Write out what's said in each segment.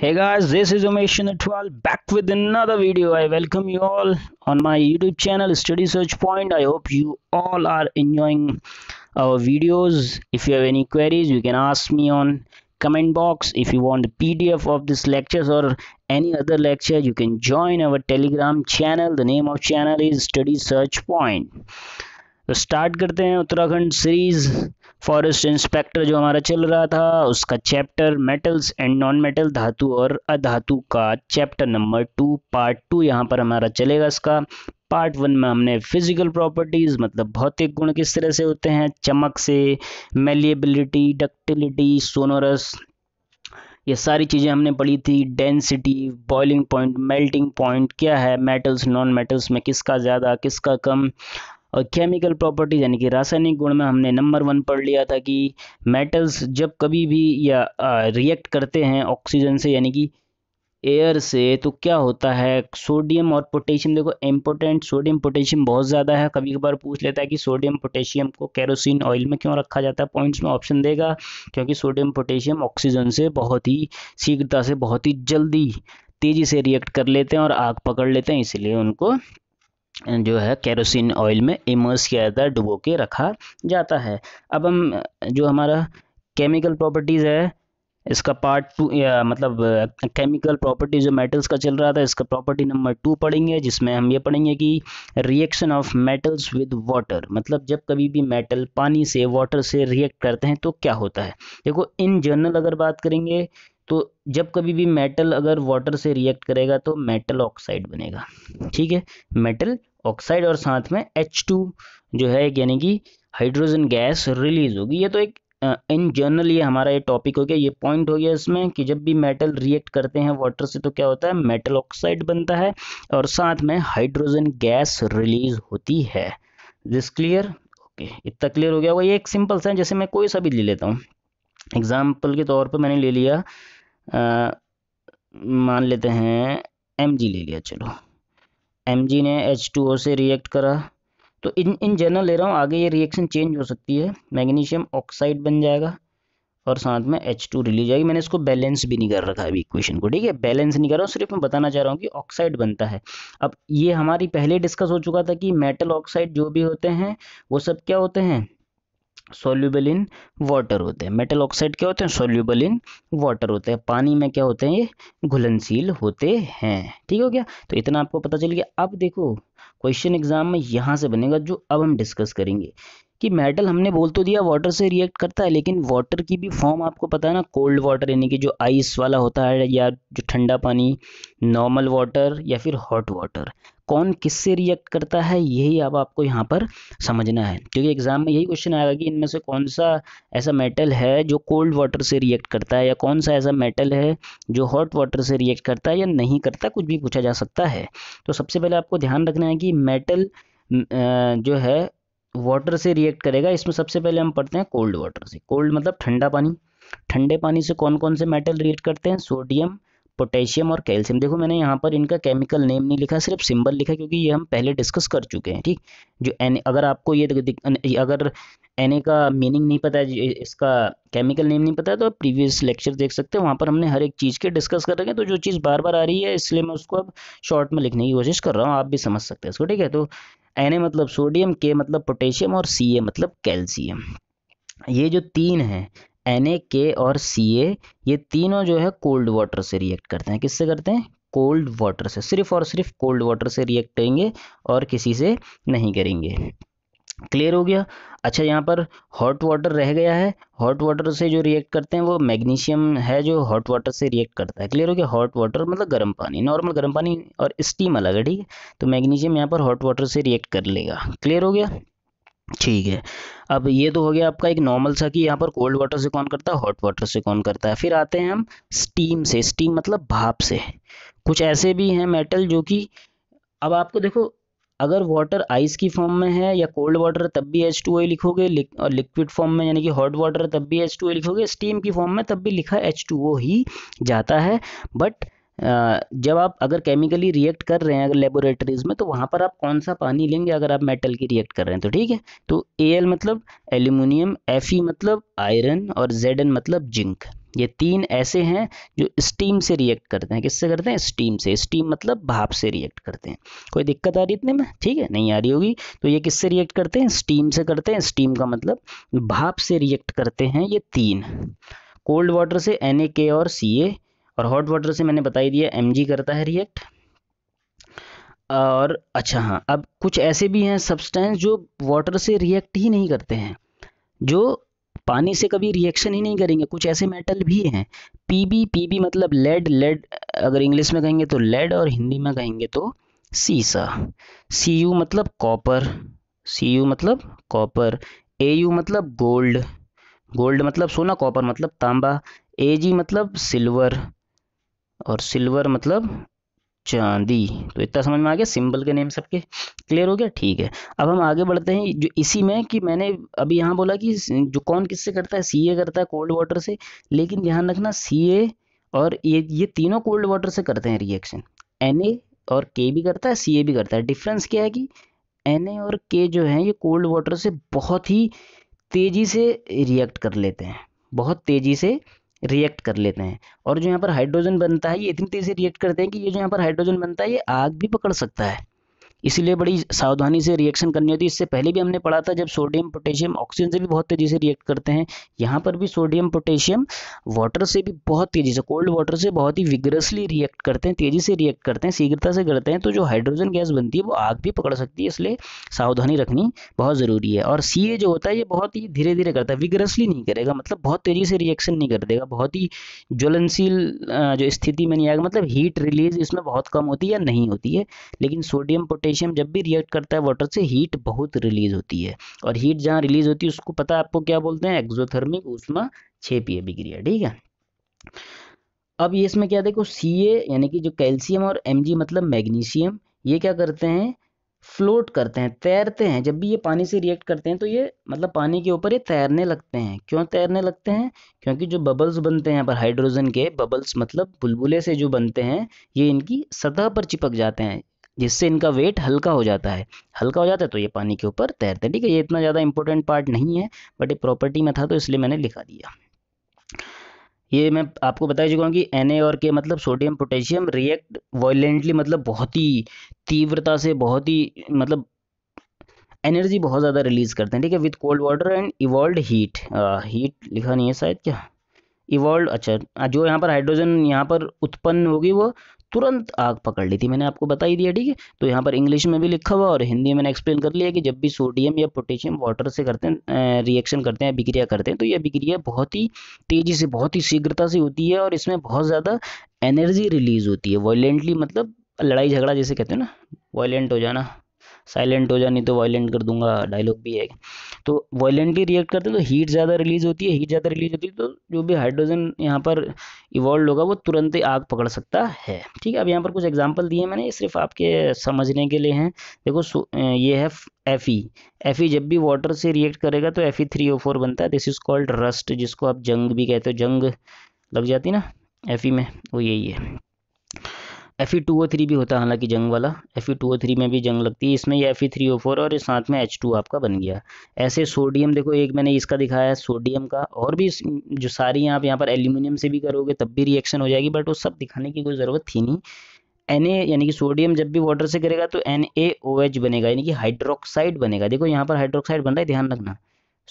hey guys this is Umesh Natwal back with another video I welcome you all on my youtube channel study search point I hope you all are enjoying our videos if you have any queries you can ask me on comment box if you want the PDF of this lectures or any other lecture you can join our telegram channel the name of channel is study search point So start करते हैं Uttarakhand series. Forest inspector जो हमारा चल रहा था उसका chapter metals and non metal धातु और अधातु का chapter number two part two यहाँ पर हमारा चलेगा इसका पार्ट वन में हमने फिजिकल प्रॉपर्टीज मतलब भौतिक गुण किस तरह से होते हैं चमक से मेलिएबिलिटी डक्टिलिटी सोनोरस ये सारी चीज़ें हमने पढ़ी थी density boiling point melting point क्या है मेटल्स नॉन मेटल्स में किसका ज़्यादा किसका कम और केमिकल प्रॉपर्टीज यानी कि रासायनिक गुण में हमने नंबर वन पढ़ लिया था कि मेटल्स जब कभी भी या रिएक्ट करते हैं ऑक्सीजन से यानी कि एयर से तो क्या होता है सोडियम और पोटेशियम देखो इम्पोर्टेंट सोडियम पोटेशियम बहुत ज़्यादा है कभी कभार पूछ लेता है कि सोडियम पोटेशियम को कैरोसिन ऑयल में क्यों रखा जाता है पॉइंट्स में ऑप्शन देगा क्योंकि सोडियम पोटेशियम ऑक्सीजन से बहुत ही शीघ्रता से बहुत ही जल्दी तेज़ी से रिएक्ट कर लेते हैं और आग पकड़ लेते हैं इसलिए उनको जो है केरोसिन ऑयल में इमर्स किया जाता है डुबो के रखा जाता है अब हम जो हमारा केमिकल प्रॉपर्टीज़ है इसका पार्ट टू मतलब केमिकल प्रॉपर्टी जो मेटल्स का चल रहा था इसका प्रॉपर्टी नंबर टू पढ़ेंगे जिसमें हम ये पढ़ेंगे कि reaction of metals with water मतलब जब कभी भी मेटल पानी से वाटर से रिएक्ट करते हैं तो क्या होता है देखो इन जनरल अगर बात करेंगे तो जब कभी भी मेटल अगर वाटर से रिएक्ट करेगा तो मेटल ऑक्साइड बनेगा ठीक है मेटल ऑक्साइड और साथ में एच टू जो है यानी कि हाइड्रोजन गैस रिलीज होगी ये तो एक इन जनरल ये हमारा ये टॉपिक हो गया ये पॉइंट हो गया इसमें कि जब भी मेटल रिएक्ट करते हैं वाटर से तो क्या होता है मेटल ऑक्साइड बनता है और साथ में हाइड्रोजन गैस रिलीज होती है दिस क्लियर ओके इतना क्लियर हो गया होगा ये एक सिंपल सा है जैसे मैं कोई सा भी ले लेता हूँ एग्जाम्पल के तौर पर मैंने ले लिया मान लेते हैं एम ले लिया चलो एम ने एच से रिएक्ट करा तो इन इन जनरल ले रहा हूँ आगे ये रिएक्शन चेंज हो सकती है मैग्नीशियम ऑक्साइड बन जाएगा और साथ में एच टू रिलीज आएगी मैंने इसको बैलेंस भी नहीं कर रखा है अभी इक्वेशन को ठीक है बैलेंस नहीं कर रहा हूँ सिर्फ मैं बताना चाह रहा हूँ कि ऑक्साइड बनता है अब ये हमारी पहले डिस्कस हो चुका था कि मेटल ऑक्साइड जो भी होते हैं वो सब क्या होते हैं सोल्यूबल इन वाटर होते हैं मेटल ऑक्साइड क्या होते हैं सोल्यूबल इन वाटर होते हैं पानी में क्या होते हैं ये घुलनशील होते हैं ठीक हो गया तो इतना आपको पता चल गया अब देखो क्वेश्चन एग्जाम में यहाँ से बनेगा जो अब हम डिस्कस करेंगे कि मेटल हमने बोल तो दिया वाटर से रिएक्ट करता है लेकिन वाटर की भी फॉर्म आपको पता है ना कोल्ड वाटर यानी कि जो आइस वाला होता है या जो ठंडा पानी नॉर्मल वाटर या फिर हॉट वाटर कौन किससे रिएक्ट करता है यही अब आपको यहाँ पर समझना है क्योंकि एग्जाम में यही क्वेश्चन आएगा कि इनमें से कौन सा ऐसा मेटल है जो कोल्ड वाटर से रिएक्ट करता है या कौन सा ऐसा मेटल है जो हॉट वाटर से रिएक्ट करता है या नहीं करता कुछ भी पूछा जा सकता है तो सबसे पहले आपको ध्यान रखना है कि मेटल जो है वाटर से रिएक्ट करेगा इसमें सबसे पहले हम पढ़ते हैं कोल्ड वाटर से कोल्ड मतलब ठंडा पानी ठंडे पानी से कौन कौन से मेटल रिएक्ट करते हैं सोडियम पोटेशियम और कैल्शियम देखो मैंने यहाँ पर इनका केमिकल नेम नहीं लिखा सिर्फ सिंबल लिखा क्योंकि ये हम पहले डिस्कस कर चुके हैं ठीक जो एन अगर आपको ये अगर एन का मीनिंग नहीं पता है इसका केमिकल नेम नहीं पता है तो आप प्रीवियस लेक्चर देख सकते हैं वहाँ पर हमने हर एक चीज़ के डिस्कस कर रखे हैं तो जो चीज़ बार बार आ रही है इसलिए मैं उसको अब शॉर्ट में लिखने की कोशिश कर रहा हूँ आप भी समझ सकते हैं इसको ठीक है तो एन मतलब सोडियम के मतलब पोटेशियम और सी मतलब कैल्शियम ये जो तीन हैं एन ए के और सी ए ये तीनों जो है कोल्ड वाटर से रिएक्ट करते हैं किससे करते हैं कोल्ड वाटर से सिर्फ और सिर्फ कोल्ड वाटर से रिएक्ट करेंगे और किसी से नहीं करेंगे क्लियर हो गया अच्छा यहाँ पर हॉट वाटर रह गया है हॉट वाटर से जो रिएक्ट करते हैं वो मैग्नीशियम है जो हॉट वाटर से रिएक्ट करता है क्लियर हो गया हॉट वाटर मतलब गर्म पानी नॉर्मल गर्म पानी और स्टीम अलग है ठीक है तो मैग्नीशियम यहाँ पर हॉट वाटर से रिएक्ट कर लेगा क्लियर हो गया ठीक है अब ये तो हो गया आपका एक नॉर्मल सा कि यहाँ पर कोल्ड वाटर से कौन करता है हॉट वाटर से कौन करता है फिर आते हैं हम स्टीम से स्टीम मतलब भाप से कुछ ऐसे भी हैं मेटल जो कि अब आपको देखो अगर वाटर आइस की फॉर्म में है या कोल्ड वाटर तब भी एच टू ओ लिखोगे और लिक्विड फॉर्म में यानी कि हॉट वाटर तब भी एच टू ओ लिखोगे स्टीम की फॉर्म में तब भी लिखा एच टू ओ ही जाता है बट जब आप अगर केमिकली रिएक्ट कर रहे हैं अगर लेबोरेटरीज में तो वहाँ पर आप कौन सा पानी लेंगे अगर आप मेटल की रिएक्ट कर रहे हैं तो ठीक है तो ए एल मतलब एल्यूमिनियम एफ ई मतलब आयरन और जेड मतलब जिंक ये तीन ऐसे हैं जो स्टीम से रिएक्ट करते हैं किससे करते हैं स्टीम से स्टीम मतलब भाप से रिएक्ट करते हैं कोई दिक्कत आ रही इतने में ठीक है नहीं आ रही होगी तो ये किससे रिएक्ट करते हैं स्टीम से करते हैं स्टीम का मतलब भाप से रिएक्ट करते हैं ये तीन कोल्ड वाटर से एन और सी और हॉट वाटर से मैंने बताई दिया एम करता है रिएक्ट और अच्छा हाँ अब कुछ ऐसे भी हैं सब्सटेंस जो वाटर से रिएक्ट ही नहीं करते हैं जो पानी से कभी रिएक्शन ही नहीं करेंगे कुछ ऐसे मेटल भी हैं पीबी पीबी मतलब लेड लेड अगर इंग्लिश में कहेंगे तो लेड और हिंदी में कहेंगे तो सीसा सी यू मतलब कॉपर सी यू मतलब कॉपर ए यू मतलब गोल्ड गोल्ड मतलब सोना कॉपर मतलब तांबा ए जी मतलब सिल्वर और सिल्वर मतलब चांदी तो इतना समझ में आ गया सिंबल के नेम सबके क्लियर हो गया ठीक है अब हम आगे बढ़ते हैं जो इसी में कि मैंने अभी यहाँ बोला कि जो कौन किससे करता है सी करता है कोल्ड वाटर से लेकिन ध्यान रखना सी और ये ये तीनों कोल्ड वाटर से करते हैं रिएक्शन एन और के भी करता है सी भी करता है डिफरेंस क्या है कि एन और के जो है ये कोल्ड वाटर से बहुत ही तेज़ी से रिएक्ट कर लेते हैं बहुत तेज़ी से रिएक्ट कर लेते हैं और जो यहाँ पर हाइड्रोजन बनता है ये इतनी तेज़ी से रिएक्ट करते हैं कि ये जो यहाँ पर हाइड्रोजन बनता है ये आग भी पकड़ सकता है इसीलिए बड़ी सावधानी से रिएक्शन करनी होती है इससे पहले भी हमने पढ़ा था जब सोडियम पोटेशियम ऑक्सीजन से भी बहुत तेज़ी से रिएक्ट करते हैं यहाँ पर भी सोडियम पोटेशियम वाटर से भी बहुत तेज़ी से कोल्ड वाटर से बहुत ही विग्रसली रिएक्ट करते हैं तेज़ी से रिएक्ट करते हैं शीघ्रता से करते हैं तो जो हाइड्रोजन गैस बनती है वो आग भी पकड़ सकती है इसलिए सावधानी रखनी बहुत ज़रूरी है और सी जो होता है ये बहुत ही धीरे धीरे करता है विग्रसली नहीं करेगा मतलब बहुत तेज़ी से रिएक्शन नहीं कर देगा बहुत ही ज्वलनशील जो स्थिति में नहीं आएगा मतलब हीट रिलीज इसमें बहुत कम होती है या नहीं होती है लेकिन सोडियम पोटेशियम पोटेशियम जब भी रिएक्ट करता है वाटर से हीट बहुत रिलीज होती है और हीट जहाँ रिलीज होती है उसको पता है आपको क्या बोलते हैं एक्जोथर्मिक उष्मा छेपीय क्रिया ठीक है अब ये इसमें क्या देखो सी यानी कि जो कैल्शियम और एम मतलब मैग्नीशियम ये क्या करते हैं फ्लोट करते हैं तैरते हैं जब भी ये पानी से रिएक्ट करते हैं तो ये मतलब पानी के ऊपर ये तैरने लगते हैं क्यों तैरने लगते हैं क्योंकि जो बबल्स बनते हैं यहाँ पर हाइड्रोजन के बबल्स मतलब बुलबुले से जो बनते हैं ये इनकी सतह पर चिपक जाते हैं जिससे इनका वेट हल्का हो जाता है हल्का हो जाता है तो ये पानी के ऊपर तैरते हैं ठीक है ये इतना ज़्यादा इंपॉर्टेंट पार्ट नहीं है बट ये प्रॉपर्टी में था तो इसलिए मैंने लिखा दिया ये मैं आपको बता चुका हूँ कि एन और के मतलब सोडियम पोटेशियम रिएक्ट वॉयलेंटली मतलब बहुत ही तीव्रता से बहुत ही मतलब एनर्जी बहुत ज़्यादा रिलीज करते हैं ठीक है with cold water and evolve heat heat लिखा नहीं है शायद क्या इवॉल्व अच्छा जो यहाँ पर हाइड्रोजन यहाँ पर उत्पन्न होगी वो तुरंत आग पकड़ ली थी मैंने आपको बता ही दिया ठीक है तो यहाँ पर इंग्लिश में भी लिखा हुआ और हिंदी में मैंने एक्सप्लेन कर लिया कि जब भी सोडियम या पोटेशियम वाटर से करते हैं रिएक्शन करते हैं अभिक्रिया करते हैं तो ये अभिक्रिया बहुत ही तेज़ी से बहुत ही शीघ्रता से होती है और इसमें बहुत ज़्यादा एनर्जी रिलीज होती है वॉयलेंटली मतलब लड़ाई झगड़ा जैसे कहते हैं ना वॉयलेंट हो जाना साइलेंट हो जाए नहीं तो वायलेंट कर दूंगा डायलॉग भी है तो वायलेंटली रिएक्ट करते हैं तो हीट ज़्यादा रिलीज होती है हीट ज़्यादा रिलीज होती है तो जो भी हाइड्रोजन यहाँ पर इवॉल्व होगा वो तुरंत ही आग पकड़ सकता है ठीक है अब यहाँ पर कुछ एग्जाम्पल दिए मैंने ये सिर्फ आपके समझने के लिए हैं देखो ये है एफ ई एफ ई जब भी वाटर से रिएक्ट करेगा तो F E three O four बनता है दिस इज कॉल्ड रस्ट जिसको आप जंग भी कहते हो जंग लग जाती ना एफ ई में वो यही है F E two O three भी होता है हालांकि जंग वाला F E two O three में भी जंग लगती है इसमें ये F E three O four और साथ में एच टू आपका बन गया ऐसे सोडियम देखो एक मैंने इसका दिखाया है सोडियम का और भी जो सारी आप यहाँ पर एल्यूमिनियम से भी करोगे तब भी रिएक्शन हो जाएगी बट वो सब दिखाने की कोई ज़रूरत थी नहीं एन यानी कि सोडियम जब भी वाटर से करेगा तो एन ए ओ एच बनेगा यानी कि हाइड्रोक्साइड बनेगा देखो यहाँ पर हाइड्रोक्साइड बन रहा है ध्यान रखना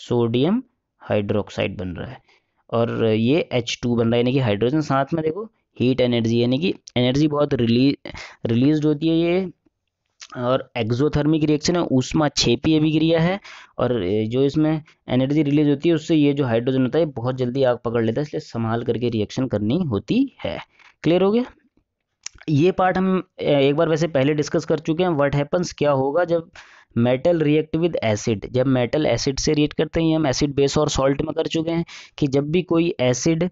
सोडियम हाइड्रोक्साइड बन रहा है और ये एच टू बन रहा है यानी कि हाइड्रोजन साथ में देखो हीट एनर्जी यानी कि एनर्जी बहुत रिलीज रिलीज होती है ये और एक्जोथर्मिक रिएक्शन है उष्मा छेपी अभिक्रिया है और जो इसमें एनर्जी रिलीज होती है उससे ये जो हाइड्रोजन होता है बहुत जल्दी आग पकड़ लेता है इसलिए संभाल करके रिएक्शन करनी होती है क्लियर हो गया ये पार्ट हम एक बार वैसे पहले डिस्कस कर चुके हैं व्हाट हैपन्स क्या होगा जब मेटल रिएक्ट विद एसिड जब मेटल एसिड से रिएक्ट करते हैं हम एसिड बेस और सॉल्ट में कर चुके हैं कि जब भी कोई एसिड acid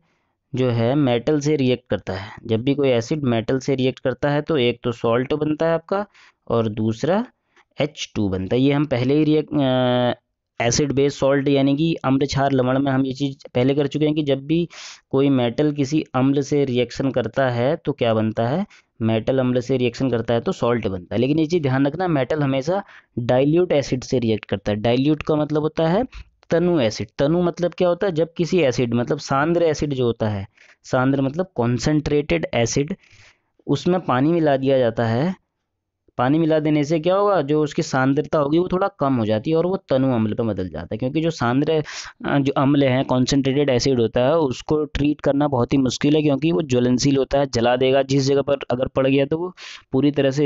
जो है मेटल से रिएक्ट करता है जब भी कोई एसिड मेटल से रिएक्ट करता है तो एक तो सॉल्ट बनता है आपका और दूसरा एच टू बनता है ये हम पहले ही रिएक्ट एसिड बेस सॉल्ट यानी कि अम्ल क्षार लवण में हम ये चीज़ पहले कर चुके हैं कि जब भी कोई मेटल किसी अम्ल से रिएक्शन करता है तो क्या बनता है मेटल अम्ल से रिएक्शन करता है तो सॉल्ट बनता है लेकिन ये चीज़ ध्यान रखना मेटल हमेशा डाइल्यूट एसिड से रिएक्ट करता है डाइल्यूट का मतलब होता है तनु एसिड तनु मतलब क्या होता है जब किसी एसिड मतलब सांद्र एसिड जो होता है सांद्र मतलब कॉन्सेंट्रेटेड एसिड उसमें पानी मिला दिया जाता है पानी मिला देने से क्या होगा जो उसकी सांद्रता होगी वो थोड़ा कम हो जाती है और वो तनु अम्ल पर बदल जाता है क्योंकि जो सांद्र जो अम्ल है कॉन्सेंट्रेटेड एसिड होता है उसको ट्रीट करना बहुत ही मुश्किल है क्योंकि वो ज्वलनशील होता है जला देगा जिस जगह पर अगर पड़ गया तो वो पूरी तरह से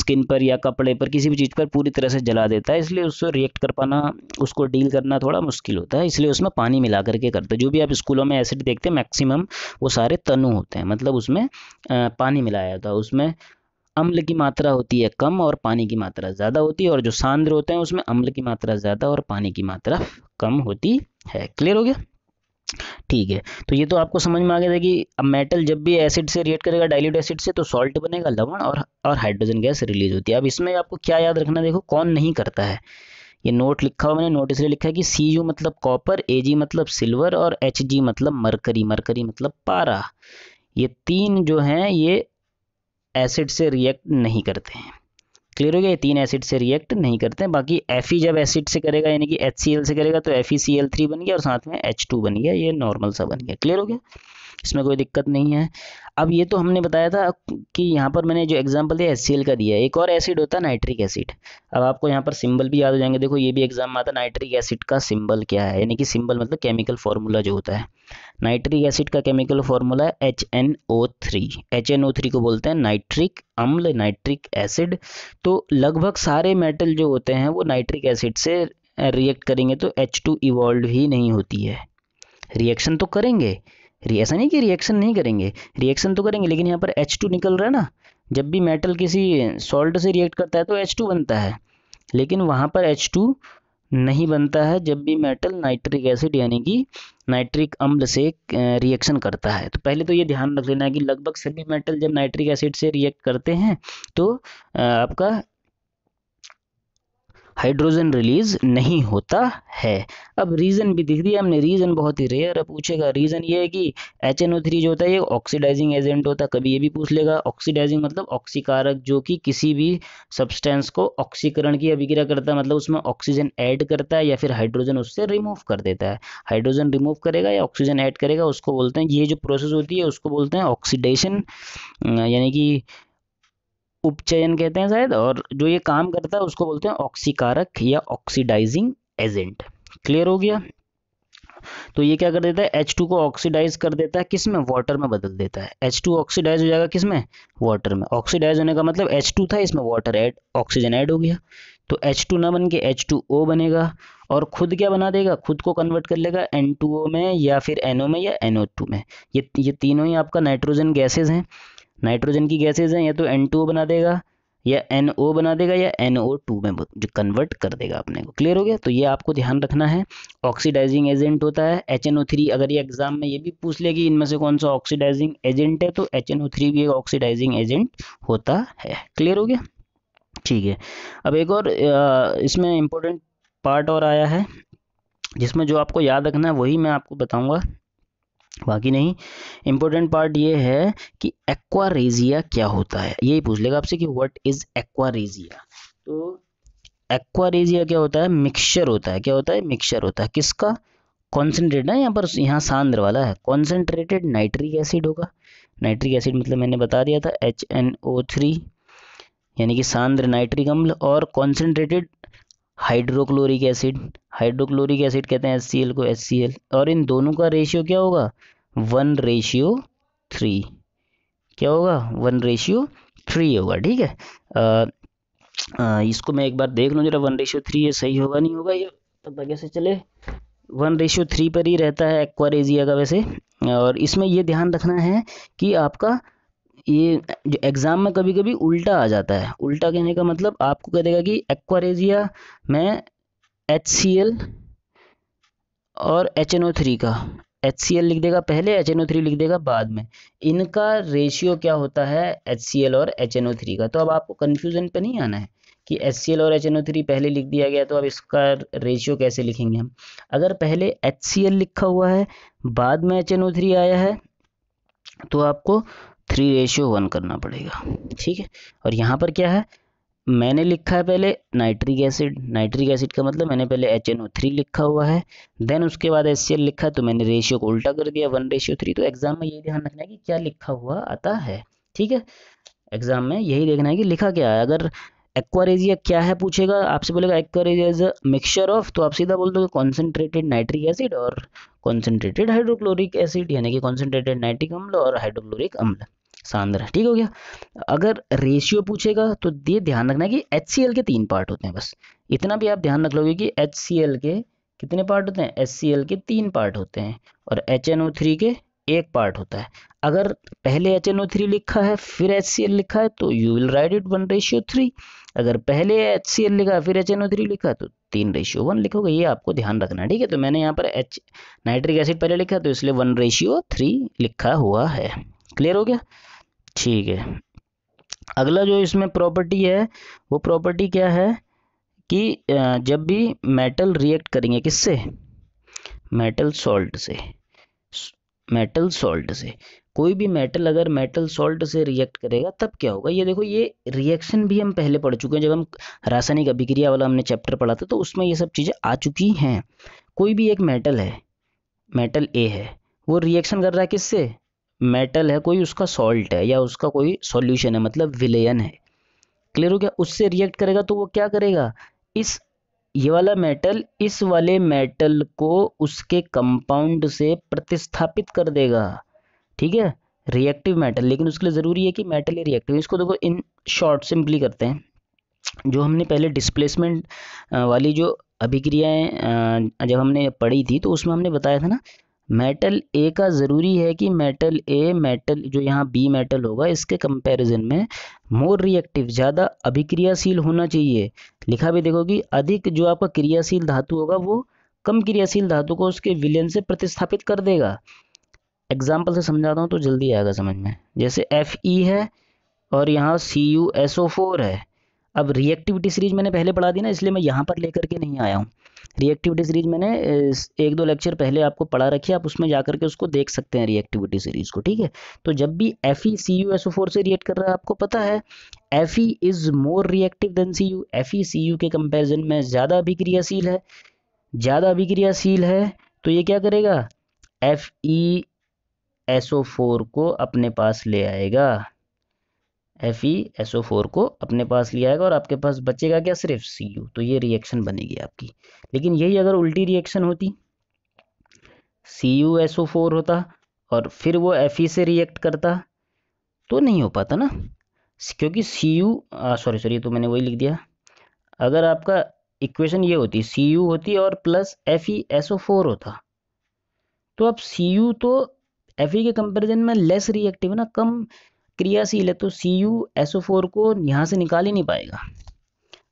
स्किन पर या कपड़े पर किसी भी चीज़ पर पूरी तरह से जला देता है इसलिए उससे रिएक्ट कर पाना उसको डील करना थोड़ा मुश्किल होता है इसलिए उसमें पानी मिला करके करते जो भी आप स्कूलों में एसिड देखते हैं मैक्सिमम वो सारे तनु होते हैं मतलब उसमें पानी मिलाया जाता है उसमें अम्ल की मात्रा होती है कम और पानी की मात्रा ज़्यादा होती है और जो सांद्र होते हैं उसमें अम्ल की मात्रा ज़्यादा और पानी की मात्रा कम होती है क्लियर हो गया ठीक है तो ये तो आपको समझ में आ गया था कि अब मेटल जब भी एसिड से रिएक्ट करेगा डाइल्यूट एसिड से तो सॉल्ट बनेगा लवण और और हाइड्रोजन गैस रिलीज होती है अब इसमें आपको क्या याद रखना देखो कौन नहीं करता है ये नोट लिखा हुआ मैंने नोट इसलिए लिखा है कि सी यू मतलब कॉपर ए जी मतलब सिल्वर और एच जी मतलब मरकरी मरकरी मतलब पारा ये तीन जो हैं ये एसिड से रिएक्ट नहीं करते हैं क्लियर हो गया ये तीन एसिड से रिएक्ट नहीं करते हैं बाकी एफ जब एसिड से करेगा यानी कि एच से करेगा तो एफ ई बन गया और साथ में एच बन गया ये नॉर्मल सा बन गया क्लियर हो गया इसमें कोई दिक्कत नहीं है अब ये तो हमने बताया था कि यहाँ पर मैंने जो एग्जाम्पल दिया एस का दिया है एक और एसिड होता है नाइट्रिक एसिड अब आपको यहाँ पर सिंबल भी याद हो जाएंगे देखो ये भी एग्जाम में आता है नाइट्रिक एसिड का सिंबल क्या है यानी कि सिंबल मतलब केमिकल फार्मूला जो होता है नाइट्रिक एसिड का केमिकल फार्मूला है H N O three H N O three को बोलते हैं नाइट्रिक अम्ल नाइट्रिक एसिड तो लगभग सारे मेटल जो होते हैं वो नाइट्रिक एसिड से रिएक्ट करेंगे तो एच टू इवॉल्व ही नहीं होती है रिएक्शन तो करेंगे ऐसा नहीं कि रिएक्शन नहीं करेंगे रिएक्शन तो करेंगे लेकिन यहाँ पर एच टू निकल रहा है ना जब भी मेटल किसी सॉल्ट से रिएक्ट करता है तो एच टू बनता है लेकिन वहाँ पर एच टू नहीं बनता है जब भी मेटल नाइट्रिक एसिड यानी कि नाइट्रिक अम्ल से रिएक्शन करता है तो पहले तो ये ध्यान रख लेना है कि लगभग सभी मेटल जब नाइट्रिक एसिड से रिएक्ट करते हैं तो आपका हाइड्रोजन रिलीज नहीं होता है अब रीज़न भी दिख दिया हमने रीज़न बहुत ही रेयर है पूछेगा रीज़न ये है कि एच जो होता है ये ऑक्सीडाइजिंग एजेंट होता है कभी ये भी पूछ लेगा ऑक्सीडाइजिंग मतलब ऑक्सीकारक जो कि किसी भी सब्सटेंस को ऑक्सीकरण की अभिक्रिया करता है मतलब उसमें ऑक्सीजन ऐड करता है या फिर हाइड्रोजन उससे रिमूव कर देता है हाइड्रोजन रिमूव करेगा या ऑक्सीजन ऐड करेगा उसको बोलते हैं ये जो प्रोसेस होती है उसको बोलते हैं ऑक्सीडेशन यानी कि उपचयन कहते हैं शायद और जो ये काम करता है उसको बोलते हैं ऑक्सीकारक या ऑक्सीडाइजिंग एजेंट क्लियर हो गया तो ये क्या कर देता है एच टू को ऑक्सीडाइज कर देता है किस में वाटर में बदल देता है एच टू ऑक्सीडाइज हो जाएगा किस में वाटर में ऑक्सीडाइज होने का मतलब एच टू था इसमें वाटर ऐड ऑक्सीजन ऐड हो गया तो एच टू ना बन के एच टू ओ बनेगा और खुद क्या बना देगा खुद को कन्वर्ट कर लेगा एन टू ओ में या फिर एनओ में या एनओ टू में ये ये तीनों ही आपका नाइट्रोजन गैसेज हैं नाइट्रोजन की गैसेज हैं या तो एन बना देगा या एन बना देगा या एन में जो कन्वर्ट कर देगा अपने को क्लियर हो गया तो ये आपको ध्यान रखना है ऑक्सीडाइजिंग एजेंट होता है एच अगर ये एग्जाम में ये भी पूछ लेगी इनमें से कौन सा ऑक्सीडाइजिंग एजेंट है तो एच भी एक ऑक्सीडाइजिंग एजेंट होता है क्लियर हो गया ठीक है अब एक और इसमें इम्पोर्टेंट पार्ट और आया है जिसमें जो आपको याद रखना है वही मैं आपको बताऊंगा बाकी नहीं इंपॉर्टेंट पार्ट ये है कि एक्वारेजिया क्या होता है यही पूछ लेगा आपसे कि व्हाट इज एक्वारेजिया तो एक्वारेजिया क्या होता है मिक्सचर होता है क्या होता है मिक्सचर होता है किसका कॉन्सेंट्रेट ना यहाँ पर यहाँ सांद्र वाला है कॉन्सेंट्रेटेड नाइट्रिक एसिड होगा नाइट्रिक एसिड मतलब मैंने बता दिया था एच एन ओ थ्री यानी कि सांद्र नाइट्रिक अम्ल और concentrated hydrochloric acid hydrochloric acid कहते हैं एच को एच और इन दोनों का रेशियो क्या होगा वन रेशियो थ्री क्या होगा वन रेशियो थ्री होगा ठीक है आ, आ, इसको मैं एक बार देख लूँ जरा वन रेशियो थ्री ये सही होगा नहीं होगा ये तब आगे से चले वन रेशियो थ्री पर ही रहता है एक्वारेजिया का वैसे और इसमें ये ध्यान रखना है कि आपका ये जो एग्ज़ाम में कभी कभी उल्टा आ जाता है उल्टा कहने का मतलब आपको कह देगा कि एक्वारेजिया में एच सी एल और एच एन ओ थ्री का एच सी एल लिख देगा पहले एच एन ओ थ्री लिख देगा बाद में इनका रेशियो क्या होता है एच सी एल और एच एन ओ थ्री का तो अब आपको कन्फ्यूज़न पे नहीं आना है कि एच सी एल और एच एन ओ थ्री पहले लिख दिया गया तो अब इसका रेशियो कैसे लिखेंगे हम अगर पहले एच सी एल लिखा हुआ है बाद में एच एन ओ थ्री आया है तो आपको थ्री रेशियो वन करना पड़ेगा ठीक है और यहाँ पर क्या है मैंने लिखा है पहले नाइट्रिक एसिड नाइट्रिक एसिड का मतलब मैंने पहले एच एन ओ थ्री लिखा हुआ है देन उसके बाद एस सी एल लिखा तो मैंने रेशियो को उल्टा कर दिया वन रेशियो थ्री तो एग्जाम में यही ध्यान रखना है कि क्या लिखा हुआ आता है ठीक है एग्जाम में यही देखना है कि लिखा क्या है अगर एक्वारेजिया क्या है पूछेगा आपसे बोलेगा aqua regia is a mixture of तो आप सीधा बोल दो कॉन्सेंट्रेटेड नाइट्रिक एसिड और कॉन्सेंट्रेटेड हाइड्रोक्लोरिक एसिड यानी कि कॉन्सेंट्रेटेड नाइट्रिक अम्ल और हाइड्रोक्लोरिक अम्ल सांद्रा ठीक हो गया अगर रेशियो पूछेगा तो ये ध्यान रखना है कि एच के तीन पार्ट होते हैं बस इतना भी आप ध्यान रख लोगे कि एच के कितने पार्ट होते हैं एल के तीन पार्ट होते हैं और एच के एक पार्ट होता है अगर पहले एच लिखा है फिर एच लिखा है तो you will write it one ratio three अगर पहले एच लिखा है फिर एच लिखा है तो तीन रेशियो वन लिखोगे ये आपको ध्यान रखना है ठीक है तो मैंने यहाँ पर एच नाइट्रिक एसिड पहले लिखा तो इसलिए वन रेशियो थ्री लिखा हुआ है क्लियर हो गया ठीक है अगला जो इसमें प्रॉपर्टी है वो प्रॉपर्टी क्या है कि जब भी मेटल रिएक्ट करेंगे किससे मेटल सॉल्ट से मेटल सॉल्ट से कोई भी मेटल अगर मेटल सॉल्ट से रिएक्ट करेगा तब क्या होगा ये देखो ये रिएक्शन भी हम पहले पढ़ चुके हैं जब हम रासायनिक अभिक्रिया वाला हमने चैप्टर पढ़ा था तो उसमें ये सब चीज़ें आ चुकी हैं कोई भी एक मेटल है मेटल ए है वो रिएक्शन कर रहा है किससे मेटल है कोई उसका सॉल्ट है या उसका कोई सॉल्यूशन है मतलब विलेयन है क्लियर हो गया उससे रिएक्ट करेगा तो वो क्या करेगा इस ये वाला मेटल इस वाले मेटल को उसके कंपाउंड से प्रतिस्थापित कर देगा ठीक है रिएक्टिव मेटल लेकिन उसके लिए ज़रूरी है कि मेटल ही रिएक्टिव इसको देखो इन शॉर्ट सिंपली करते हैं जो हमने पहले डिस्प्लेसमेंट वाली जो अभिक्रियाएं जब हमने पढ़ी थी तो उसमें हमने बताया था ना मेटल ए का ज़रूरी है कि मेटल ए मेटल जो यहाँ बी मेटल होगा इसके कंपैरिजन में मोर रिएक्टिव ज़्यादा अभिक्रियाशील होना चाहिए लिखा भी देखोगी अधिक जो आपका क्रियाशील धातु होगा वो कम क्रियाशील धातु को उसके विलियन से प्रतिस्थापित कर देगा एग्जाम्पल से समझाता हूँ तो जल्दी आएगा समझ में जैसे एफ ई है और यहाँ C U S O four है अब रिएक्टिविटी सीरीज मैंने पहले पढ़ा दी ना इसलिए मैं यहाँ पर लेकर के नहीं आया हूँ रिएक्टिविटी सीरीज मैंने एक दो लेक्चर पहले आपको पढ़ा रखी आप उसमें जाकर के उसको देख सकते हैं रिएक्टिविटी सीरीज को ठीक है तो जब भी F E C U S O four से रिएक्ट कर रहा है आपको पता है F E is more reactive than C U F E C U के कंपेरिजन में ज़्यादा अभिक्रियाशील है ज़्यादा अभिक्रियाशील है तो ये क्या करेगा F E S O four को अपने पास ले आएगा F E S O four को अपने पास लिया आएगा और आपके पास बचेगा क्या सिर्फ सी यू तो ये रिएक्शन बनेगी आपकी लेकिन यही अगर उल्टी रिएक्शन होती C U S O four होता और फिर वो एफ ई से रिएक्ट करता तो नहीं हो पाता ना क्योंकि सी यू सॉरी सॉरी तो मैंने वही लिख दिया अगर आपका इक्वेशन ये होती सी यू होती और plus F E S O four होता तो अब सी यू तो एफ ई के कंपेरिजन में लेस रिएक्टिव है ना कम क्रियाशील है तो सी यू एसओ फोर को यहाँ से निकाल ही नहीं पाएगा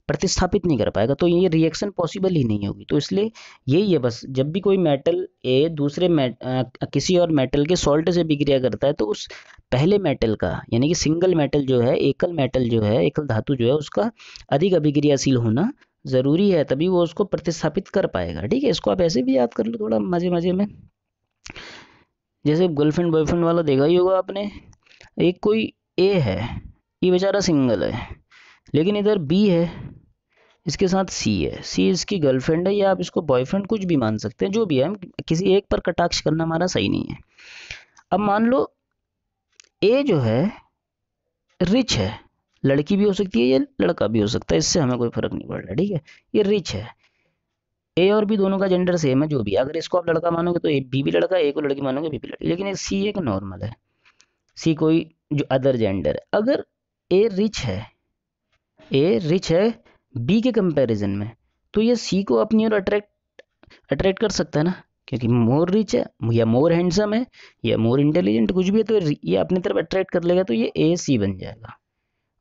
प्रतिस्थापित नहीं कर पाएगा तो ये रिएक्शन पॉसिबल ही नहीं होगी तो इसलिए यही है बस जब भी कोई मेटल ए दूसरे मेट आ, किसी और मेटल के सॉल्ट से बिक्रिया करता है तो उस पहले मेटल का यानी कि सिंगल मेटल जो है एकल मेटल जो है एकल धातु जो है उसका अधिक अभिक्रियाशील होना ज़रूरी है तभी वो उसको प्रतिस्थापित कर पाएगा ठीक है इसको आप ऐसे भी याद कर लो थोड़ा मज़े मज़े में जैसे गर्लफ्रेंड बॉयफ्रेंड वाला देखा ही होगा आपने एक कोई ए है ये बेचारा सिंगल है लेकिन इधर बी है इसके साथ सी है सी इसकी गर्लफ्रेंड है या आप इसको बॉयफ्रेंड कुछ भी मान सकते हैं जो भी है किसी एक पर कटाक्ष करना हमारा सही नहीं है अब मान लो ए जो है रिच है लड़की भी हो सकती है या लड़का भी हो सकता है इससे हमें कोई फर्क नहीं पड़ रहा ठीक है ये रिच है ए और बी दोनों का जेंडर सेम है जो भी अगर इसको आप लड़का मानोगे तो ए बी भी लड़का ए को लड़की मानोगे बी भी लड़की लेकिन एक सी एक नॉर्मल है सी कोई जो अदर जेंडर है अगर ए रिच है ए रिच है बी के कंपैरिजन में तो ये सी को अपनी ओर अट्रैक्ट अट्रैक्ट कर सकता है ना क्योंकि मोर रिच है या मोर हैंडसम है या मोर इंटेलिजेंट कुछ भी है तो ये अपनी तरफ अट्रैक्ट कर लेगा तो ये ए सी बन जाएगा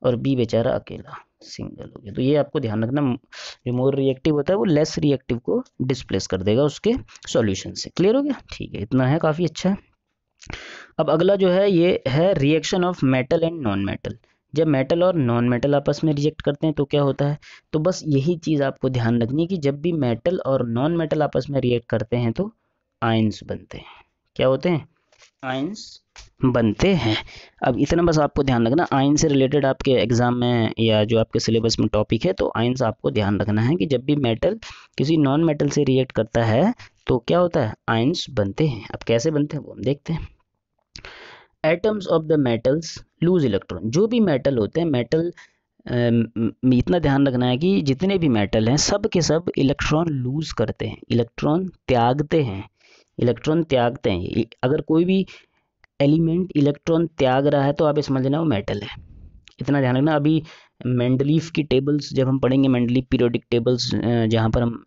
और बी बेचारा अकेला सिंगल हो गया तो ये आपको ध्यान रखना जो मोर रिएक्टिव होता है वो लेस रिएक्टिव को डिस्प्लेस कर देगा उसके सॉल्यूशन से क्लियर हो गया ठीक है इतना है काफ़ी अच्छा है अब अगला जो है ये है reaction of metal and non metal जब मेटल और नॉन मेटल आपस में रिएक्ट करते हैं तो क्या होता है तो बस यही चीज़ आपको ध्यान रखनी है कि जब भी मेटल और नॉन मेटल आपस में रिएक्ट करते हैं तो आयंस बनते हैं क्या होते हैं आयंस बनते हैं अब इतना बस आपको ध्यान रखना आयन से रिलेटेड आपके एग्ज़ाम में या जो आपके सिलेबस में टॉपिक है तो आयंस आपको ध्यान रखना है कि जब भी मेटल किसी नॉन मेटल से रिएक्ट करता है तो क्या होता है आइंस बनते हैं अब कैसे बनते हैं वो हम देखते हैं atoms of the metals lose electron जो भी मेटल होते हैं मेटल इतना ध्यान रखना है कि जितने भी मेटल हैं सब के सब इलेक्ट्रॉन लूज करते हैं इलेक्ट्रॉन त्यागते हैं इलेक्ट्रॉन त्यागते हैं अगर कोई भी एलिमेंट इलेक्ट्रॉन त्याग रहा है तो आप समझ लेना वो मेटल है इतना ध्यान रखना अभी मेंडलीफ की टेबल्स जब हम पढ़ेंगे मेंडलीफ पीरियोडिक टेबल्स जहाँ पर हम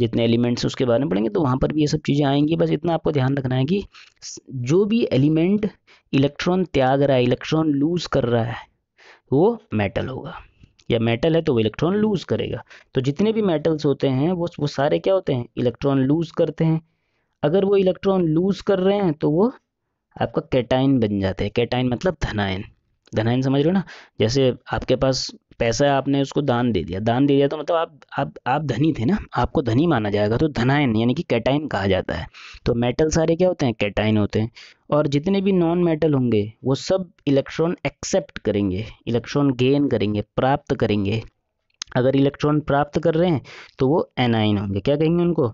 जितने एलिमेंट्स उसके बारे में पढ़ेंगे तो वहाँ पर भी ये सब चीज़ें आएंगी बस इतना आपको ध्यान रखना है कि जो भी एलिमेंट इलेक्ट्रॉन त्याग रहा है इलेक्ट्रॉन लूज कर रहा है वो मेटल होगा या मेटल है तो वो इलेक्ट्रॉन लूज करेगा तो जितने भी मेटल्स होते हैं वो वो सारे क्या होते हैं इलेक्ट्रॉन लूज करते हैं अगर वो इलेक्ट्रॉन लूज कर रहे हैं तो वो आपका कैटाइन बन जाते हैं कैटाइन मतलब धनायन धनायन समझ रहे हो ना जैसे आपके पास पैसा आपने उसको दान दे दिया दान दे दिया तो मतलब आप आप आप धनी थे ना आपको धनी माना जाएगा तो धनायन यानी कि कैटाइन कहा जाता है तो मेटल सारे क्या होते हैं कैटाइन होते हैं और जितने भी नॉन मेटल होंगे वो सब इलेक्ट्रॉन एक्सेप्ट करेंगे इलेक्ट्रॉन गेन करेंगे प्राप्त करेंगे अगर इलेक्ट्रॉन प्राप्त कर रहे हैं तो वो एनाइन होंगे क्या कहेंगे उनको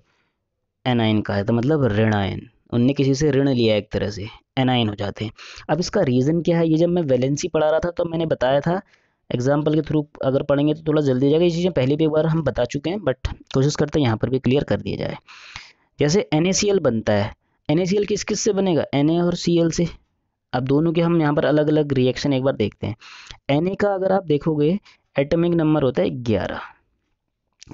एनाइन कहा जाता मतलब ऋणायन उनने किसी से ऋण लिया एक तरह से एनाइन हो जाते हैं अब इसका रीज़न क्या है ये जब मैं वैलेंसी पढ़ा रहा था तो मैंने बताया था एग्जाम्पल के थ्रू अगर पढ़ेंगे तो थोड़ा जल्दी जाएगा ये चीज़ें पहले भी एक बार हम बता चुके हैं बट कोशिश करते हैं यहाँ पर भी क्लियर कर दिया जाए जैसे एन बनता है एन किस किस से बनेगा एन और सी से अब दोनों के हम यहाँ पर अलग अलग रिएक्शन एक बार देखते हैं एन का अगर आप देखोगे एटमिक नंबर होता है ग्यारह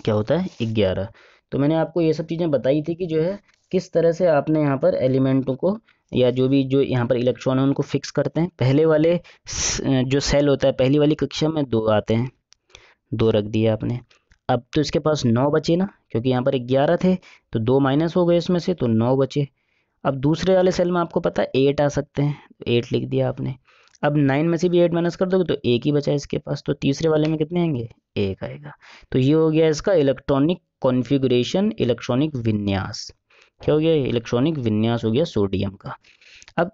क्या होता है ग्यारह तो मैंने आपको ये सब चीज़ें बताई थी कि जो है किस तरह से आपने यहाँ पर एलिमेंटों को या जो भी जो यहाँ पर इलेक्ट्रॉन है उनको फिक्स करते हैं पहले वाले जो सेल होता है पहली वाली कक्षा में दो आते हैं दो रख दिया आपने अब तो इसके पास नौ बचे ना क्योंकि यहाँ पर ग्यारह थे तो दो माइनस हो गए इसमें से तो नौ बचे अब दूसरे वाले सेल में आपको पता है एट आ सकते हैं एट लिख दिया आपने अब नाइन में से भी एट माइनस कर दोगे तो एक ही बचा इसके पास तो तीसरे वाले में कितने आएंगे एक आएगा तो ये हो गया इसका इलेक्ट्रॉनिक कॉन्फ़िगरेशन इलेक्ट्रॉनिक विन्यास क्या हो गया इलेक्ट्रॉनिक विन्यास हो गया सोडियम का अब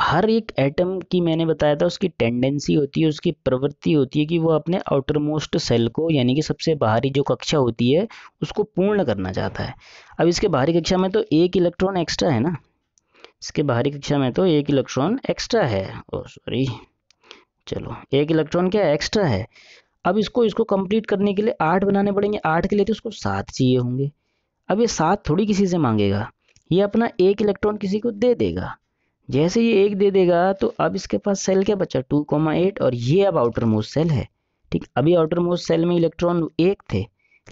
हर एक एटम की मैंने बताया था उसकी टेंडेंसी होती है उसकी प्रवृत्ति होती है कि वो अपने आउटर मोस्ट सेल को यानी कि सबसे बाहरी जो कक्षा होती है उसको पूर्ण करना चाहता है अब इसके बाहरी कक्षा में तो एक इलेक्ट्रॉन एक्स्ट्रा है ना इसके बाहरी कक्षा में तो एक इलेक्ट्रॉन एक्स्ट्रा है ओ सॉरी चलो एक इलेक्ट्रॉन क्या एक्स्ट्रा है अब इसको इसको कंप्लीट करने के लिए आठ बनाने पड़ेंगे आठ के लिए तो उसको सात चाहिए होंगे अब ये सात थोड़ी किसी से मांगेगा ये अपना एक इलेक्ट्रॉन किसी को दे देगा जैसे ये एक दे देगा तो अब इसके पास सेल क्या बचा टू कोमा एट और ये अब आउटर मोस्ट सेल है ठीक अभी आउटर मोस्ट सेल में इलेक्ट्रॉन एक थे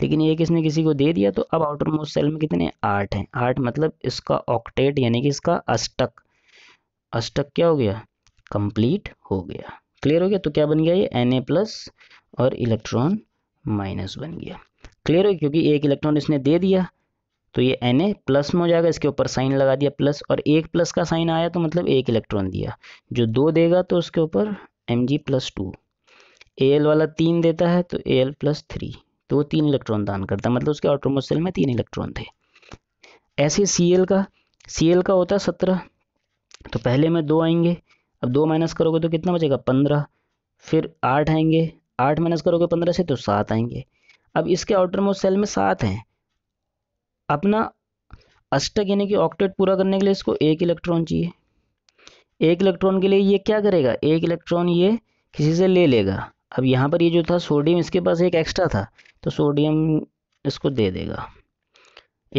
लेकिन एक इसने किसी को दे दिया तो अब आउटर मोस्ट सेल में कितने आठ हैं आठ मतलब इसका ऑक्टेट यानी कि इसका अष्टक अष्टक क्या हो गया कंप्लीट हो गया क्लियर हो गया तो क्या बन गया ये एन ए प्लस और इलेक्ट्रॉन माइनस बन गया क्लियर हो गया क्योंकि एक इलेक्ट्रॉन इसने दे दिया तो ये एन ए प्लस में हो जाएगा इसके ऊपर साइन लगा दिया प्लस और एक प्लस का साइन आया तो मतलब एक इलेक्ट्रॉन दिया जो दो देगा तो उसके ऊपर M G plus two A L वाला तीन देता है तो ए एल प्लस थ्री तो वो तीन इलेक्ट्रॉन दान करता है मतलब उसके ऑटोमोस सेल में तीन इलेक्ट्रॉन थे ऐसे सी एल का सी एल का होता है सत्रह तो पहले में दो आएंगे अब दो माइनस करोगे तो कितना बचेगा पंद्रह फिर आठ आएंगे आठ माइनस करोगे पंद्रह से तो सात आएंगे अब इसके आउटर मोस्ट सेल में सात हैं अपना अष्टक यानी कि ऑक्टेट पूरा करने के लिए इसको एक इलेक्ट्रॉन चाहिए एक इलेक्ट्रॉन के लिए ये क्या करेगा एक इलेक्ट्रॉन ये किसी से ले लेगा अब यहाँ पर ये जो था सोडियम इसके पास एक एक्स्ट्रा था तो सोडियम इसको दे देगा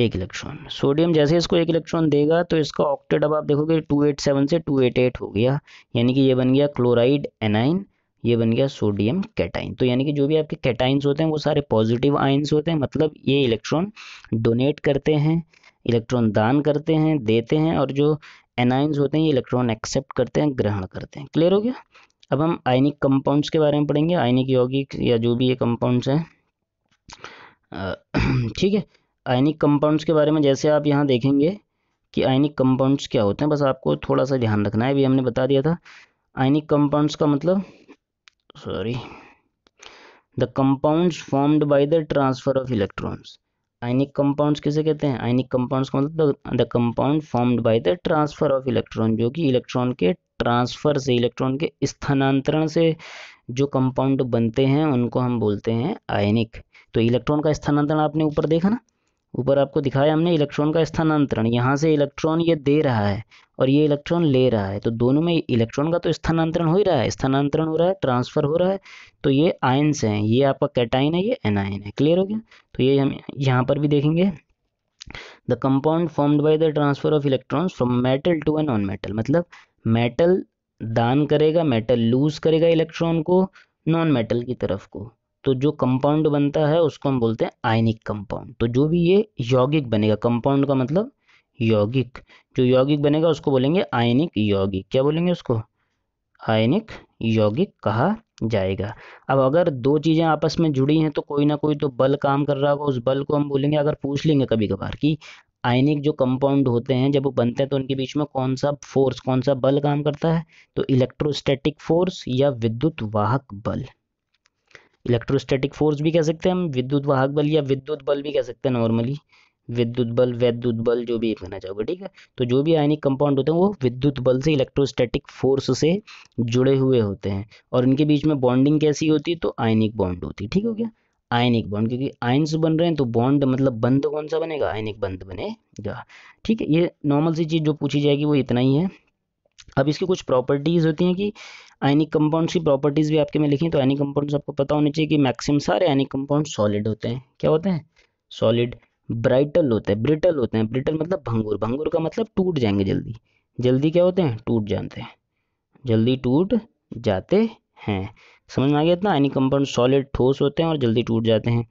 एक इलेक्ट्रॉन सोडियम जैसे इसको एक इलेक्ट्रॉन देगा तो इसका ऑक्टेट अब आप देखोगे 287 से 288 हो गया यानी कि ये बन गया क्लोराइड एनाइन ये बन गया सोडियम कैटाइन तो यानी कि जो भी आपके कैटाइन्स होते हैं वो सारे पॉजिटिव आइन्स होते हैं मतलब ये इलेक्ट्रॉन डोनेट करते हैं इलेक्ट्रॉन दान करते हैं देते हैं और जो एनाइंस होते हैं ये इलेक्ट्रॉन एक्सेप्ट करते हैं ग्रहण करते हैं क्लियर हो गया अब हम आयनिक कंपाउंड्स के बारे में पढ़ेंगे आयनिक यौगिक या जो भी ये कंपाउंड्स हैं ठीक है आयनिक कंपाउंड्स के बारे में जैसे आप यहाँ देखेंगे कि आयनिक कंपाउंड्स क्या होते हैं बस आपको थोड़ा सा ध्यान रखना है अभी हमने बता दिया था आयनिक कंपाउंड्स का मतलब sorry the compound formed by the transfer of electrons ionic compounds किसे कहते हैं आइनिक कंपाउंड्स का मतलब the compound formed by the transfer of electron जो कि इलेक्ट्रॉन के ट्रांसफर से इलेक्ट्रॉन के स्थानांतरण से जो कंपाउंड बनते हैं उनको हम बोलते हैं आयनिक तो इलेक्ट्रॉन का स्थानांतरण आपने ऊपर देखा ना ऊपर आपको दिखाया हमने इलेक्ट्रॉन का स्थानांतरण यहाँ से इलेक्ट्रॉन ये दे रहा है और ये इलेक्ट्रॉन ले रहा है तो दोनों में इलेक्ट्रॉन का तो स्थानांतरण हो ही रहा है स्थानांतरण हो रहा है ट्रांसफर हो रहा है तो ये आयन्स हैं ये आपका कैटाइन है ये एनाइन है क्लियर हो गया तो ये हम यहाँ पर भी देखेंगे the compound formed by the transfer of electrons from metal to a non metal मतलब मेटल दान करेगा मेटल लूज करेगा इलेक्ट्रॉन को नॉन मेटल की तरफ को तो जो कंपाउंड बनता है उसको हम बोलते हैं आयनिक कंपाउंड तो जो भी ये यौगिक बनेगा कंपाउंड का मतलब यौगिक जो यौगिक बनेगा उसको बोलेंगे आयनिक यौगिक क्या बोलेंगे उसको आयनिक यौगिक कहा जाएगा अब अगर दो चीज़ें आपस में जुड़ी हैं तो कोई ना कोई तो बल काम कर रहा होगा उस बल को हम बोलेंगे अगर पूछ लेंगे कभी कभार कि आयनिक जो कंपाउंड होते हैं जब वो बनते हैं तो उनके बीच में कौन सा फोर्स कौन सा बल काम करता है तो इलेक्ट्रोस्टैटिक फोर्स या विद्युत वाहक बल इलेक्ट्रोस्टैटिक फोर्स भी कह सकते हैं हम विद्युत वाहक बल या विद्युत बल भी कह सकते हैं नॉर्मली विद्युत बल वैद्युत बल जो भी कहना चाहोगे ठीक है तो जो भी आयनिक कंपाउंड होते हैं वो विद्युत बल से इलेक्ट्रोस्टैटिक फोर्स से जुड़े हुए होते हैं और इनके बीच में बॉन्डिंग कैसी होती है तो आयनिक बॉन्ड होती है ठीक हो गया आयनिक बॉन्ड क्योंकि आयन्स बन रहे हैं तो बॉन्ड मतलब बंद कौन सा बनेगा आयनिक बंद बनेगा ठीक है ये नॉर्मल सी चीज़ जो पूछी जाएगी वो इतना ही है अब इसकी कुछ प्रॉपर्टीज़ होती हैं कि आयनिक कंपाउंड्स की प्रॉपर्टीज़ भी आपके में लिखी तो आयनिक कंपाउंड्स आपको पता होने चाहिए कि मैक्सिमम सारे आयनिक कंपाउंड सॉलिड होते हैं क्या होते हैं सॉलिड ब्राइटल होते हैं ब्रिटल होते हैं ब्रिटल मतलब भंगुर भंगुर का मतलब टूट जाएंगे जल्दी जल्दी क्या होते हैं टूट जाते हैं जल्दी टूट जाते हैं समझ में आ गया इतना आयनिक कंपाउंड सॉलिड ठोस होते हैं और जल्दी टूट जाते हैं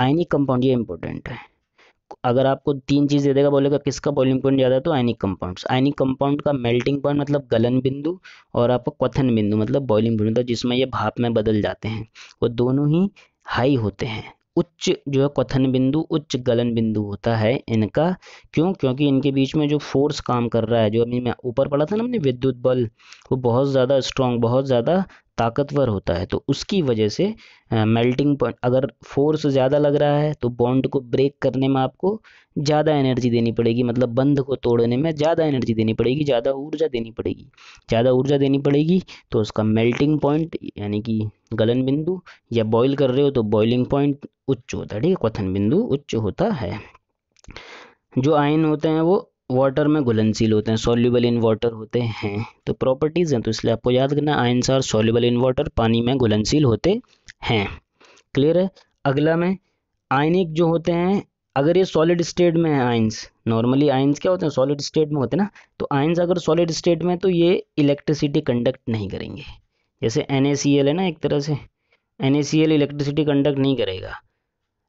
आयनिक कंपाउंड ये इंपॉर्टेंट है अगर आपको तीन चीज़ दे देगा बोलेगा किसका बॉइलिंग पॉइंट ज़्यादा तो आयनिक कंपाउंड्स आयनिक कंपाउंड का मेल्टिंग पॉइंट मतलब गलन बिंदु और आपका क्वथन बिंदु मतलब बॉइलिंग मतलब पॉइंट जिसमें ये भाप में बदल जाते हैं वो दोनों ही हाई होते हैं उच्च जो है क्वथन बिंदु उच्च गलन बिंदु होता है इनका क्यों क्योंकि इनके बीच में जो फोर्स काम कर रहा है जो अभी मैं ऊपर पढ़ा था ना हमने विद्युत बल वो बहुत ज़्यादा स्ट्रॉन्ग बहुत ज़्यादा ताकतवर होता है तो उसकी वजह से मेल्टिंग पॉइंट अगर फोर्स ज़्यादा लग रहा है तो बॉन्ड को ब्रेक करने में आपको ज़्यादा एनर्जी देनी पड़ेगी मतलब बंध को तोड़ने में ज़्यादा एनर्जी देनी पड़ेगी ज़्यादा ऊर्जा देनी पड़ेगी ज़्यादा ऊर्जा देनी पड़ेगी तो उसका मेल्टिंग पॉइंट यानी कि गलन बिंदु या बॉयल कर रहे हो तो बॉइलिंग पॉइंट उच्च होता है ठीक है क्वथन बिंदु उच्च होता है जो आयन होते हैं वो वाटर में घुलनशील होते हैं सोल्यूबल इन वाटर होते हैं तो प्रॉपर्टीज़ हैं तो इसलिए आपको याद करना ions are soluble in water पानी में घुलनशील होते हैं क्लियर है अगला में आयनिक जो होते हैं अगर ये सॉलिड स्टेट में है आयंस नॉर्मली आयंस क्या होते हैं सॉलिड स्टेट में होते हैं ना तो आयंस अगर सॉलिड स्टेट में तो ये इलेक्ट्रिसिटी कंडक्ट नहीं करेंगे जैसे एन है ना एक तरह से एन इलेक्ट्रिसिटी कंडक्ट नहीं करेगा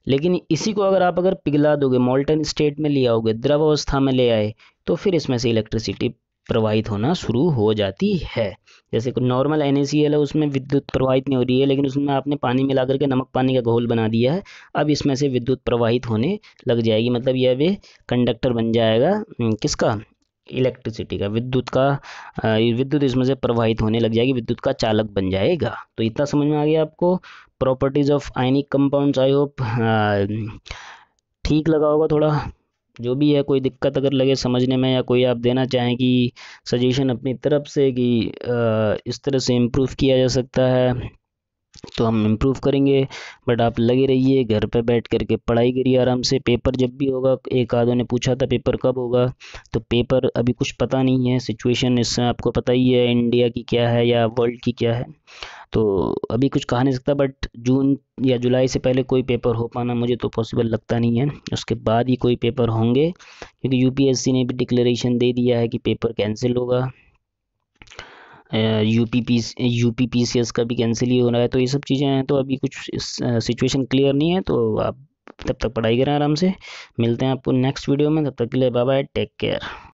लेकिन इसी को अगर आप अगर पिघला दोगे मोल्टन स्टेट में ले आओगे द्रव अवस्था में ले आए तो फिर इसमें से इलेक्ट्रिसिटी प्रवाहित होना शुरू हो जाती है जैसे कोई नॉर्मल एन है उसमें विद्युत प्रवाहित नहीं हो रही है लेकिन उसमें आपने पानी मिला करके नमक पानी का घोल बना दिया है अब इसमें से विद्युत प्रवाहित होने लग जाएगी मतलब यह वे कंडक्टर बन जाएगा हम्म, किसका इलेक्ट्रिसिटी का विद्युत का विद्युत इसमें से प्रवाहित होने लग जाएगी विद्युत का चालक बन जाएगा तो इतना समझ में आ गया आपको properties of ionic compounds I hope ठीक लगा होगा थोड़ा जो भी है कोई दिक्कत अगर लगे समझने में या कोई आप देना चाहें कि सजेशन अपनी तरफ से कि इस तरह से इम्प्रूव किया जा सकता है तो हम इम्प्रूव करेंगे बट आप लगे रहिए घर पे बैठ कर के पढ़ाई करिए आराम से पेपर जब भी होगा एक आधों ने पूछा था पेपर कब होगा तो पेपर अभी कुछ पता नहीं है सिचुएशन इससे आपको पता ही है इंडिया की क्या है या वर्ल्ड की क्या है तो अभी कुछ कहा नहीं सकता बट जून या जुलाई से पहले कोई पेपर हो पाना मुझे तो पॉसिबल लगता नहीं है उसके बाद ही कोई पेपर होंगे क्योंकि यूपीएससी ने भी डिक्लेरेशन दे दिया है कि पेपर कैंसिल होगा U P P U P P C S का भी कैंसिल ही हो रहा है तो ये सब चीज़ें हैं तो अभी कुछ सिचुएशन क्लियर नहीं है तो आप तब तक पढ़ाई करें आराम से मिलते हैं आपको नेक्स्ट वीडियो में तब तक के लिए बाय बाय टेक केयर